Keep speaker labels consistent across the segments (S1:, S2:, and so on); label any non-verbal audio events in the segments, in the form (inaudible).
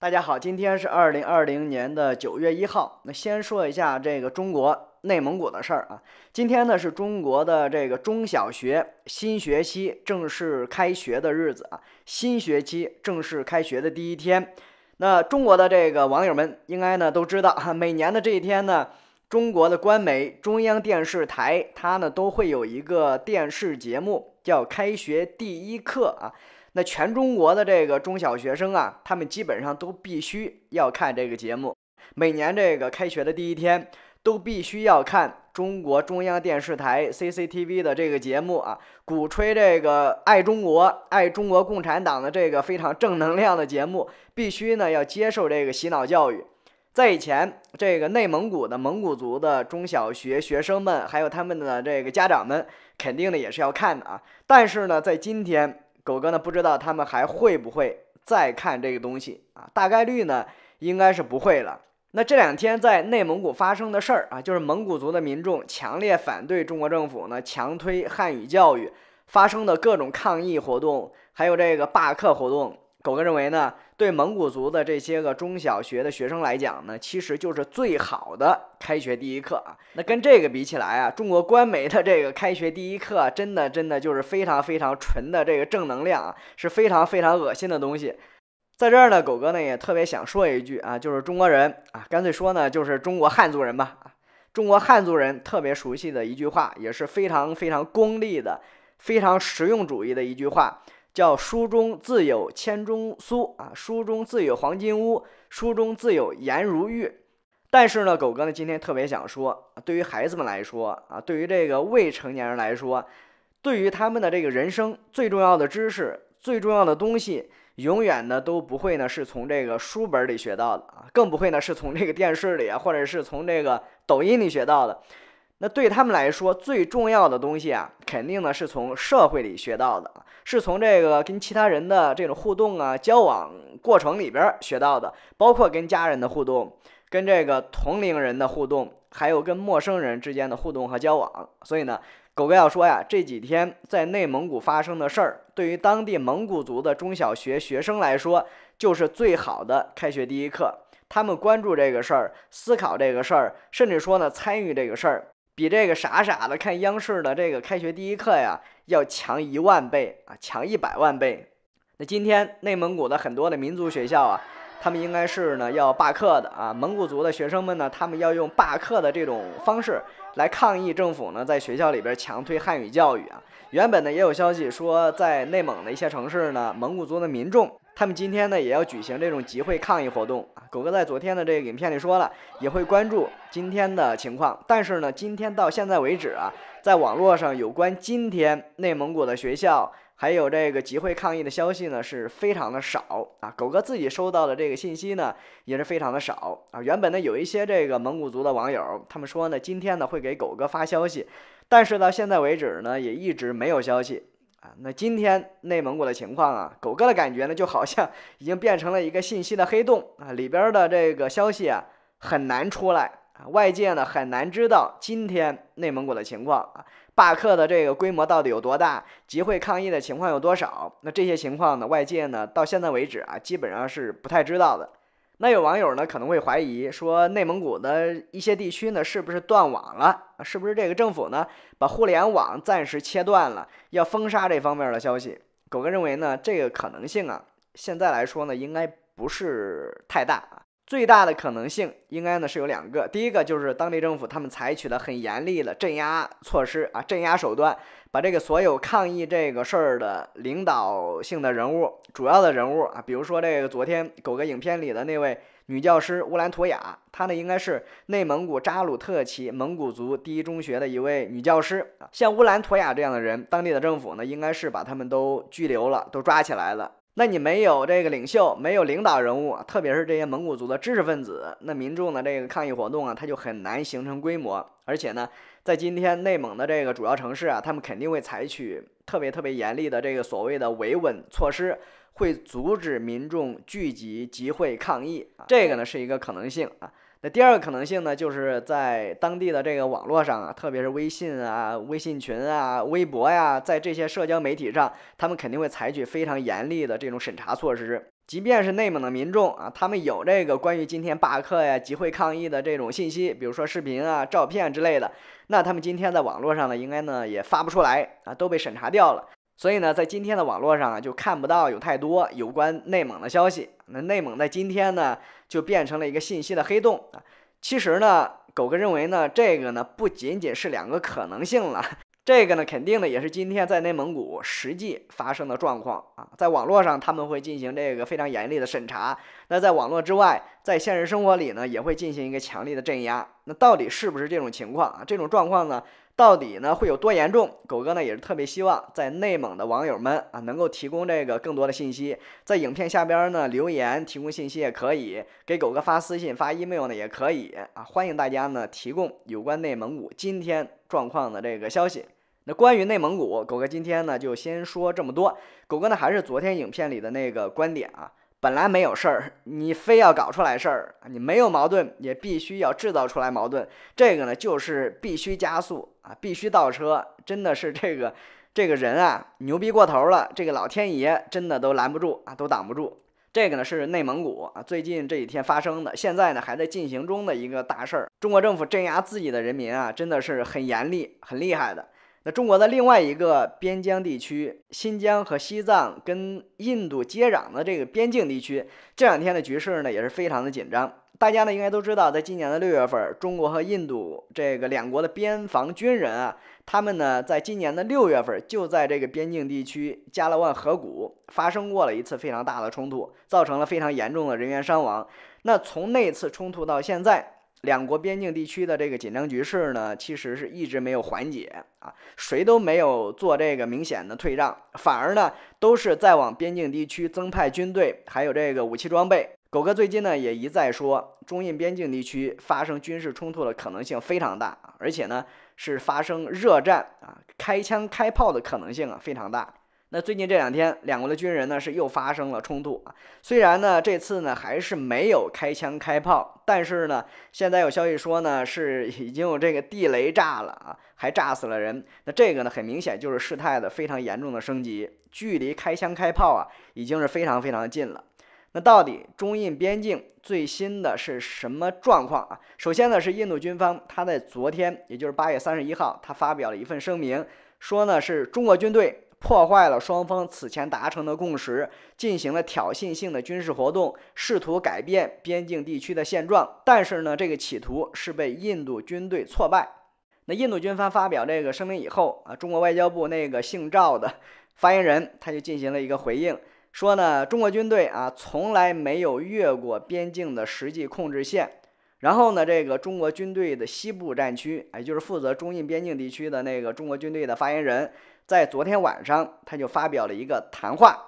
S1: 大家好，今天是二零二零年的九月一号。那先说一下这个中国内蒙古的事儿啊。今天呢是中国的这个中小学新学期正式开学的日子啊，新学期正式开学的第一天。那中国的这个网友们应该呢都知道，哈，每年的这一天呢，中国的官媒中央电视台它呢都会有一个电视节目叫《开学第一课》啊。那全中国的这个中小学生啊，他们基本上都必须要看这个节目，每年这个开学的第一天都必须要看中国中央电视台 CCTV 的这个节目啊，鼓吹这个爱中国、爱中国共产党的这个非常正能量的节目，必须呢要接受这个洗脑教育。在以前，这个内蒙古的蒙古族的中小学学生们，还有他们的这个家长们，肯定的也是要看的啊。但是呢，在今天。狗哥呢？不知道他们还会不会再看这个东西啊？大概率呢，应该是不会了。那这两天在内蒙古发生的事儿啊，就是蒙古族的民众强烈反对中国政府呢强推汉语教育，发生的各种抗议活动，还有这个罢课活动。狗哥认为呢，对蒙古族的这些个中小学的学生来讲呢，其实就是最好的开学第一课啊。那跟这个比起来啊，中国官媒的这个开学第一课，真的真的就是非常非常纯的这个正能量，啊，是非常非常恶心的东西。在这儿呢，狗哥呢也特别想说一句啊，就是中国人啊，干脆说呢，就是中国汉族人吧。中国汉族人特别熟悉的一句话，也是非常非常功利的、非常实用主义的一句话。叫书中自有千钟粟啊，书中自有黄金屋，书中自有颜如玉。但是呢，狗哥呢，今天特别想说，对于孩子们来说啊，对于这个未成年人来说，对于他们的这个人生最重要的知识、最重要的东西，永远呢都不会呢是从这个书本里学到的啊，更不会呢是从这个电视里啊，或者是从这个抖音里学到的。那对他们来说最重要的东西啊。肯定呢，是从社会里学到的，是从这个跟其他人的这种互动啊、交往过程里边学到的，包括跟家人的互动，跟这个同龄人的互动，还有跟陌生人之间的互动和交往。所以呢，狗哥要说呀，这几天在内蒙古发生的事儿，对于当地蒙古族的中小学学生来说，就是最好的开学第一课。他们关注这个事儿，思考这个事儿，甚至说呢，参与这个事儿。比这个傻傻的看央视的这个开学第一课呀，要强一万倍啊，强一百万倍。那今天内蒙古的很多的民族学校啊，他们应该是呢要罢课的啊，蒙古族的学生们呢，他们要用罢课的这种方式来抗议政府呢，在学校里边强推汉语教育啊。原本呢也有消息说，在内蒙的一些城市呢，蒙古族的民众。他们今天呢也要举行这种集会抗议活动啊！狗哥在昨天的这个影片里说了，也会关注今天的情况。但是呢，今天到现在为止啊，在网络上有关今天内蒙古的学校还有这个集会抗议的消息呢，是非常的少啊。狗哥自己收到的这个信息呢，也是非常的少啊。原本呢，有一些这个蒙古族的网友，他们说呢，今天呢会给狗哥发消息，但是到现在为止呢，也一直没有消息。啊，那今天内蒙古的情况啊，狗哥的感觉呢，就好像已经变成了一个信息的黑洞啊，里边的这个消息啊很难出来，啊，外界呢很难知道今天内蒙古的情况啊，罢课的这个规模到底有多大，集会抗议的情况有多少，那这些情况呢，外界呢到现在为止啊，基本上是不太知道的。那有网友呢可能会怀疑说，内蒙古的一些地区呢是不是断网了？是不是这个政府呢把互联网暂时切断了，要封杀这方面的消息？狗哥认为呢，这个可能性啊，现在来说呢，应该不是太大啊。最大的可能性应该呢是有两个，第一个就是当地政府他们采取了很严厉的镇压措施啊，镇压手段，把这个所有抗议这个事儿的领导性的人物、主要的人物啊，比如说这个昨天狗哥影片里的那位女教师乌兰图雅，她呢应该是内蒙古扎鲁特旗蒙古族第一中学的一位女教师，像乌兰图雅这样的人，当地的政府呢应该是把他们都拘留了，都抓起来了。那你没有这个领袖，没有领导人物，特别是这些蒙古族的知识分子，那民众的这个抗议活动啊，它就很难形成规模。而且呢，在今天内蒙的这个主要城市啊，他们肯定会采取特别特别严厉的这个所谓的维稳措施，会阻止民众聚集集会抗议。这个呢，是一个可能性啊。那第二个可能性呢，就是在当地的这个网络上啊，特别是微信啊、微信群啊、微博呀，在这些社交媒体上，他们肯定会采取非常严厉的这种审查措施。即便是内蒙的民众啊，他们有这个关于今天罢课呀、集会抗议的这种信息，比如说视频啊、照片之类的，那他们今天在网络上呢，应该呢也发不出来啊，都被审查掉了。所以呢，在今天的网络上啊，就看不到有太多有关内蒙的消息。那内蒙在今天呢？就变成了一个信息的黑洞啊！其实呢，狗哥认为呢，这个呢不仅仅是两个可能性了。这个呢，肯定呢也是今天在内蒙古实际发生的状况啊！在网络上他们会进行这个非常严厉的审查，那在网络之外，在现实生活里呢，也会进行一个强力的镇压。那到底是不是这种情况啊？这种状况呢？到底呢会有多严重？狗哥呢也是特别希望在内蒙的网友们啊能够提供这个更多的信息，在影片下边呢留言提供信息也可以，给狗哥发私信发 email 呢也可以啊，欢迎大家呢提供有关内蒙古今天状况的这个消息。那关于内蒙古，狗哥今天呢就先说这么多。狗哥呢还是昨天影片里的那个观点啊。本来没有事儿，你非要搞出来事儿。你没有矛盾，也必须要制造出来矛盾。这个呢，就是必须加速啊，必须倒车。真的是这个，这个人啊，牛逼过头了。这个老天爷真的都拦不住啊，都挡不住。这个呢是内蒙古啊，最近这几天发生的，现在呢还在进行中的一个大事儿。中国政府镇压自己的人民啊，真的是很严厉、很厉害的。中国的另外一个边疆地区，新疆和西藏跟印度接壤的这个边境地区，这两天的局势呢也是非常的紧张。大家呢应该都知道，在今年的六月份，中国和印度这个两国的边防军人啊，他们呢在今年的六月份就在这个边境地区加勒万河谷发生过了一次非常大的冲突，造成了非常严重的人员伤亡。那从那次冲突到现在。两国边境地区的这个紧张局势呢，其实是一直没有缓解啊，谁都没有做这个明显的退让，反而呢都是在往边境地区增派军队，还有这个武器装备。狗哥最近呢也一再说，中印边境地区发生军事冲突的可能性非常大而且呢是发生热战啊，开枪开炮的可能性啊非常大。那最近这两天，两国的军人呢是又发生了冲突啊。虽然呢这次呢还是没有开枪开炮，但是呢现在有消息说呢是已经有这个地雷炸了啊，还炸死了人。那这个呢很明显就是事态的非常严重的升级，距离开枪开炮啊已经是非常非常近了。那到底中印边境最新的是什么状况啊？首先呢是印度军方他在昨天，也就是八月三十一号，他发表了一份声明，说呢是中国军队。破坏了双方此前达成的共识，进行了挑衅性的军事活动，试图改变边境地区的现状。但是呢，这个企图是被印度军队挫败。那印度军方发表这个声明以后啊，中国外交部那个姓赵的发言人他就进行了一个回应，说呢，中国军队啊从来没有越过边境的实际控制线。然后呢，这个中国军队的西部战区，也就是负责中印边境地区的那个中国军队的发言人。在昨天晚上，他就发表了一个谈话。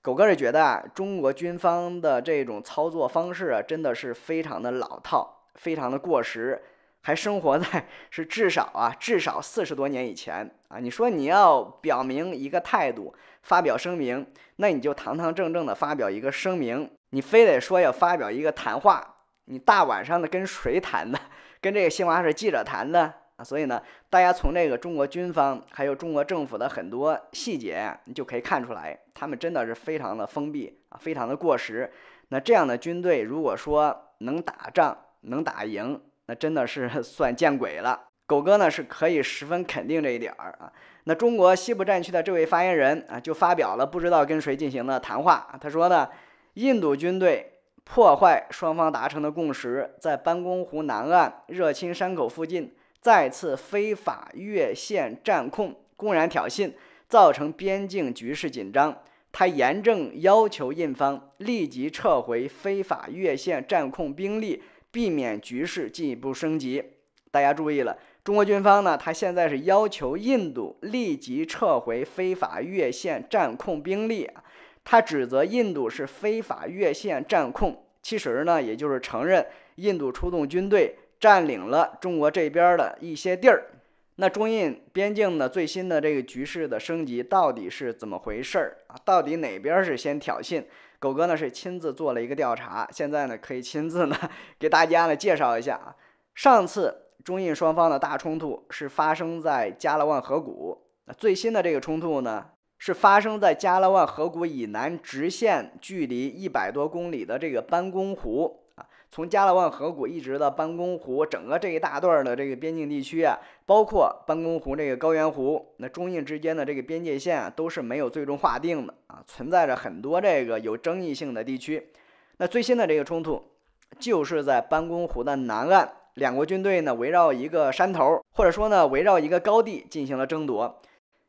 S1: 狗哥是觉得啊，中国军方的这种操作方式啊，真的是非常的老套，非常的过时，还生活在是至少啊，至少四十多年以前啊。你说你要表明一个态度，发表声明，那你就堂堂正正的发表一个声明。你非得说要发表一个谈话，你大晚上的跟谁谈的？(laughs) 跟这个新华社记者谈的？啊，所以呢，大家从这个中国军方还有中国政府的很多细节，你就可以看出来，他们真的是非常的封闭啊，非常的过时。那这样的军队，如果说能打仗、能打赢，那真的是 (laughs) 算见鬼了。狗哥呢是可以十分肯定这一点儿啊。那中国西部战区的这位发言人啊，就发表了不知道跟谁进行的谈话。他说呢，印度军队破坏双方达成的共识，在班公湖南岸热钦山口附近。再次非法越线占控，公然挑衅，造成边境局势紧张。他严正要求印方立即撤回非法越线占控兵力，避免局势进一步升级。大家注意了，中国军方呢，他现在是要求印度立即撤回非法越线占控兵力，他指责印度是非法越线占控，其实呢，也就是承认印度出动军队。占领了中国这边的一些地儿，那中印边境的最新的这个局势的升级到底是怎么回事儿啊？到底哪边是先挑衅？狗哥呢是亲自做了一个调查，现在呢可以亲自呢 (laughs) 给大家呢介绍一下啊。上次中印双方的大冲突是发生在加勒万河谷，最新的这个冲突呢是发生在加勒万河谷以南直线距离一百多公里的这个班公湖。从加勒万河谷一直到班公湖，整个这一大段的这个边境地区啊，包括班公湖这个高原湖，那中印之间的这个边界线啊，都是没有最终划定的啊，存在着很多这个有争议性的地区。那最新的这个冲突就是在班公湖的南岸，两国军队呢围绕一个山头，或者说呢围绕一个高地进行了争夺。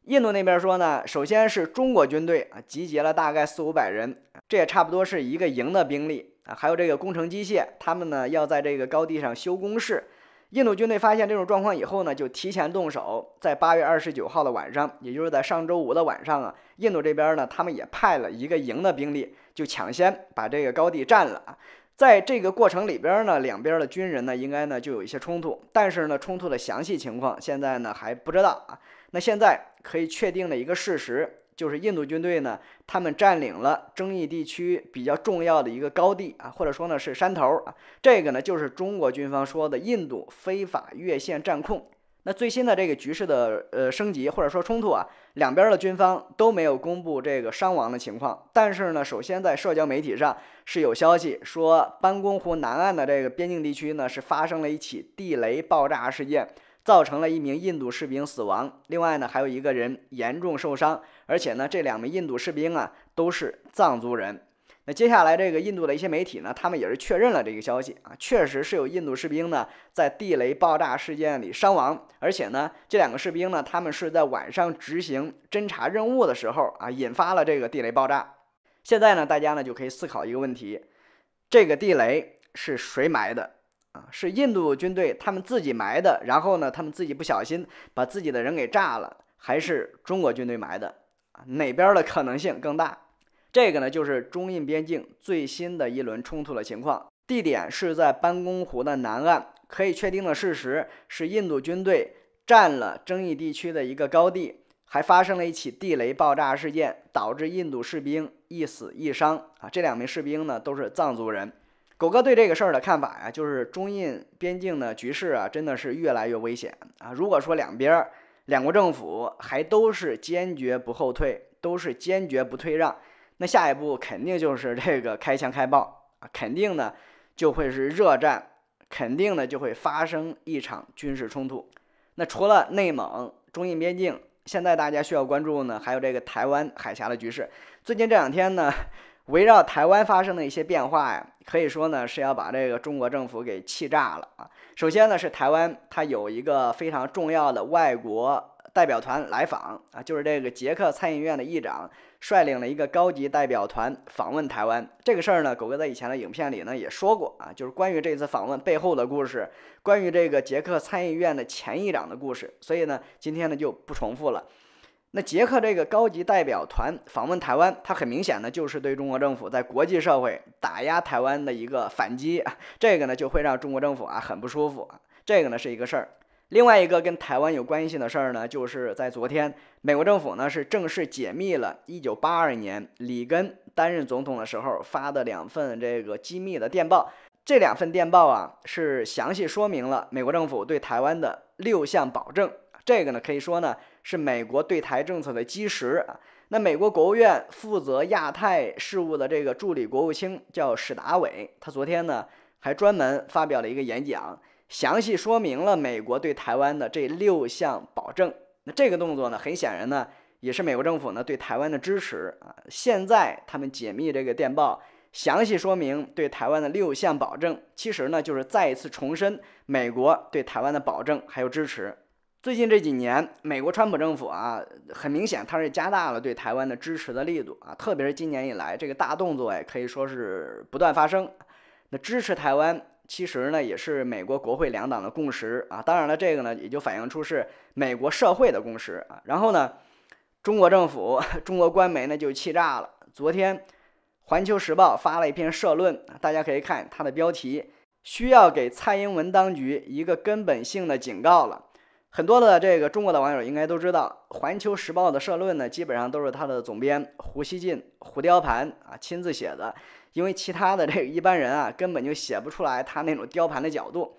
S1: 印度那边说呢，首先是中国军队啊集结了大概四五百人，这也差不多是一个营的兵力。啊，还有这个工程机械，他们呢要在这个高地上修工事。印度军队发现这种状况以后呢，就提前动手，在八月二十九号的晚上，也就是在上周五的晚上啊，印度这边呢，他们也派了一个营的兵力，就抢先把这个高地占了。在这个过程里边呢，两边的军人呢，应该呢就有一些冲突，但是呢，冲突的详细情况现在呢还不知道啊。那现在可以确定的一个事实。就是印度军队呢，他们占领了争议地区比较重要的一个高地啊，或者说呢是山头啊，这个呢就是中国军方说的印度非法越线占控。那最新的这个局势的呃升级或者说冲突啊，两边的军方都没有公布这个伤亡的情况，但是呢，首先在社交媒体上是有消息说班公湖南岸的这个边境地区呢是发生了一起地雷爆炸事件。造成了一名印度士兵死亡，另外呢还有一个人严重受伤，而且呢这两名印度士兵啊都是藏族人。那接下来这个印度的一些媒体呢，他们也是确认了这个消息啊，确实是有印度士兵呢在地雷爆炸事件里伤亡，而且呢这两个士兵呢他们是在晚上执行侦查任务的时候啊引发了这个地雷爆炸。现在呢大家呢就可以思考一个问题，这个地雷是谁埋的？是印度军队他们自己埋的，然后呢，他们自己不小心把自己的人给炸了，还是中国军队埋的？哪边的可能性更大？这个呢，就是中印边境最新的一轮冲突的情况，地点是在班公湖的南岸。可以确定的事实是，印度军队占了争议地区的一个高地，还发生了一起地雷爆炸事件，导致印度士兵一死一伤。啊，这两名士兵呢，都是藏族人。狗哥对这个事儿的看法呀，就是中印边境的局势啊，真的是越来越危险啊！如果说两边两国政府还都是坚决不后退，都是坚决不退让，那下一步肯定就是这个开枪开炮啊！肯定呢就会是热战，肯定呢就会发生一场军事冲突。那除了内蒙中印边境，现在大家需要关注呢，还有这个台湾海峡的局势。最近这两天呢。围绕台湾发生的一些变化呀，可以说呢是要把这个中国政府给气炸了啊！首先呢是台湾，它有一个非常重要的外国代表团来访啊，就是这个捷克参议院的议长率领了一个高级代表团访问台湾。这个事儿呢，狗哥在以前的影片里呢也说过啊，就是关于这次访问背后的故事，关于这个捷克参议院的前议长的故事。所以呢，今天呢就不重复了。那捷克这个高级代表团访问台湾，它很明显呢就是对中国政府在国际社会打压台湾的一个反击，(laughs) 这个呢就会让中国政府啊很不舒服，这个呢是一个事儿。另外一个跟台湾有关系的事儿呢，就是在昨天，美国政府呢是正式解密了1982年里根担任总统的时候发的两份这个机密的电报，这两份电报啊是详细说明了美国政府对台湾的六项保证，这个呢可以说呢。是美国对台政策的基石啊。那美国国务院负责亚太事务的这个助理国务卿叫史达伟，他昨天呢还专门发表了一个演讲，详细说明了美国对台湾的这六项保证。那这个动作呢，很显然呢也是美国政府呢对台湾的支持啊。现在他们解密这个电报，详细说明对台湾的六项保证，其实呢就是再一次重申美国对台湾的保证还有支持。最近这几年，美国川普政府啊，很明显他是加大了对台湾的支持的力度啊，特别是今年以来，这个大动作也可以说是不断发生。那支持台湾，其实呢也是美国国会两党的共识啊，当然了，这个呢也就反映出是美国社会的共识啊。然后呢，中国政府、(laughs) 中国官媒呢就气炸了。昨天，《环球时报》发了一篇社论，大家可以看它的标题：需要给蔡英文当局一个根本性的警告了。很多的这个中国的网友应该都知道，《环球时报》的社论呢，基本上都是他的总编胡锡进、胡雕盘啊亲自写的，因为其他的这个一般人啊，根本就写不出来他那种雕盘的角度。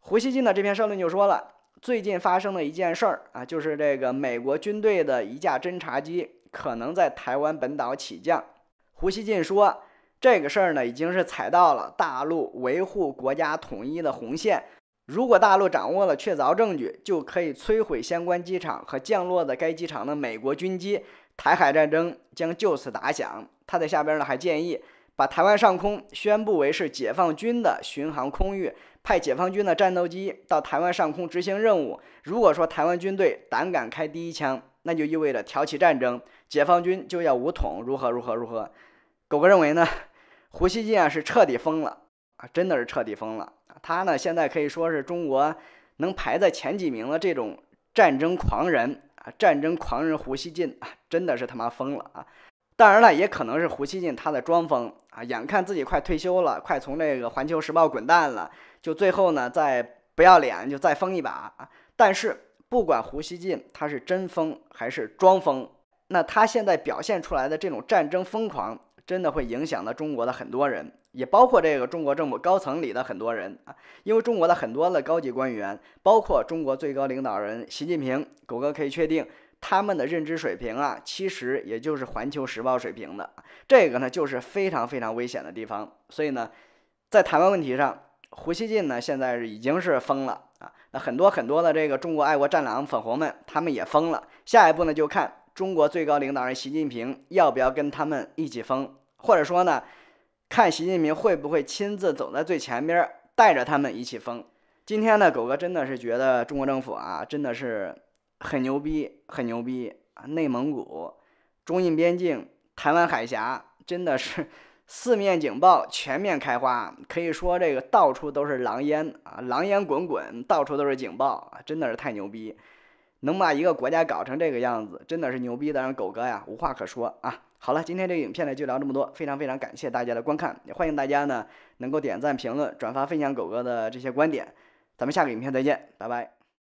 S1: 胡锡进的这篇社论就说了，最近发生的一件事儿啊，就是这个美国军队的一架侦察机可能在台湾本岛起降。胡锡进说，这个事儿呢，已经是踩到了大陆维护国家统一的红线。如果大陆掌握了确凿证据，就可以摧毁相关机场和降落的该机场的美国军机，台海战争将就此打响。他在下边呢还建议把台湾上空宣布为是解放军的巡航空域，派解放军的战斗机到台湾上空执行任务。如果说台湾军队胆敢开第一枪，那就意味着挑起战争，解放军就要武统，如何如何如何。狗哥认为呢？(laughs) 胡锡进啊是彻底疯了啊，(laughs) 真的是彻底疯了。他呢，现在可以说是中国能排在前几名的这种战争狂人啊！战争狂人胡锡进啊，真的是他妈疯了啊！当然了，也可能是胡锡进他在装疯啊！眼看自己快退休了，快从这个《环球时报》滚蛋了，就最后呢再不要脸，就再疯一把。啊！但是不管胡锡进他是真疯还是装疯，那他现在表现出来的这种战争疯狂，真的会影响到中国的很多人。也包括这个中国政府高层里的很多人啊，因为中国的很多的高级官员，包括中国最高领导人习近平，狗哥可以确定他们的认知水平啊，其实也就是《环球时报》水平的。这个呢，就是非常非常危险的地方。所以呢，在台湾问题上，胡锡进呢现在已经是疯了啊。那很多很多的这个中国爱国战狼粉红们，他们也疯了。下一步呢，就看中国最高领导人习近平要不要跟他们一起疯，或者说呢？看习近平会不会亲自走在最前边，带着他们一起疯。今天呢，狗哥真的是觉得中国政府啊，真的是很牛逼，很牛逼啊！内蒙古、中印边境、台湾海峡，真的是 (laughs) 四面警报全面开花，可以说这个到处都是狼烟啊，狼烟滚滚，到处都是警报啊，真的是太牛逼。能把一个国家搞成这个样子，真的是牛逼的，让狗哥呀无话可说啊！好了，今天这个影片呢就聊这么多，非常非常感谢大家的观看，也欢迎大家呢能够点赞、评论、转发、分享狗哥的这些观点。咱们下个影片再见，拜拜。